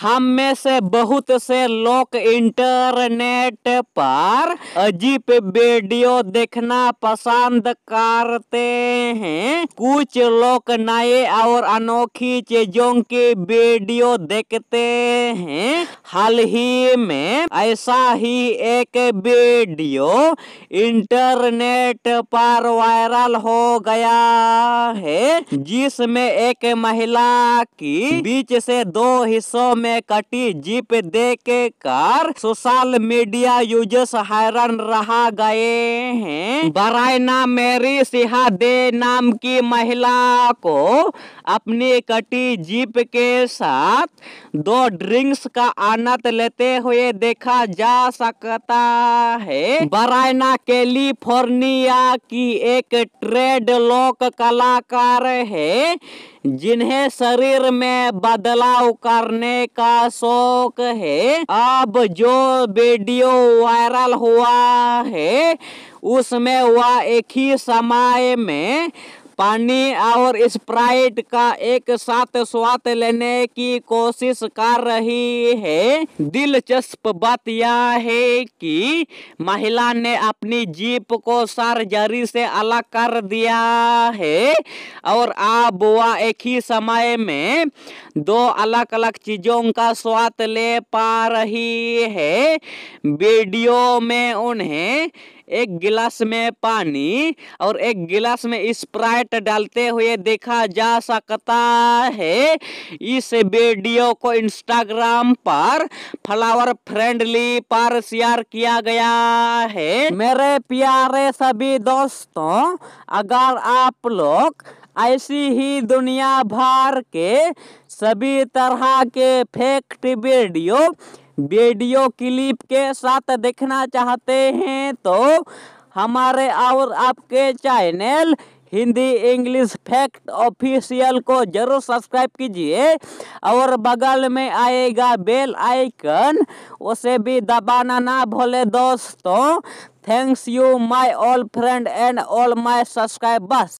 हम में से बहुत से लोग इंटरनेट पर अजीब वीडियो देखना पसंद करते हैं कुछ लोग नए और अनोखी चीजों की वीडियो देखते हैं हाल ही में ऐसा ही एक वीडियो इंटरनेट पर वायरल हो गया है जिसमें एक महिला की बीच से दो हिस्सों में में कटी जीप देख कर सोशल मीडिया यूजर्स हैरान रहा गए हैं बरायना मेरी सिहा दे नाम की महिला को अपनी कटी जीप के साथ दो ड्रिंक्स का आनंद लेते हुए देखा जा सकता है बरायना कैलिफोर्निया की एक ट्रेड लोक कलाकार है जिन्हें शरीर में बदलाव करने का शौक है अब जो वीडियो वायरल हुआ है उसमें वह एक ही समय में पानी और स्प्राइट का एक साथ स्वाद लेने की कोशिश कर रही है दिलचस्प बात यह है कि महिला ने अपनी जीप को सर्जरी से अलग कर दिया है और अब वह एक ही समय में दो अलग अलग चीज़ों का स्वाद ले पा रही है वीडियो में उन्हें एक गिलास में पानी और एक गिलास में स्प्राइट डालते हुए देखा जा सकता है इस वीडियो को इंस्टाग्राम पर फ्लावर फ्रेंडली पर शेयर किया गया है मेरे प्यारे सभी दोस्तों अगर आप लोग ऐसी ही दुनिया भर के सभी तरह के फेक्ट वीडियो वीडियो क्लिप के साथ देखना चाहते हैं तो हमारे और आपके channel Hindi English fact official को जरूर सब्सक्राइब कीजिए और बगल में आएगा बेल आइकन उसे भी दबाना ना भूले दोस्तों thanks you my all friend and all my subscribers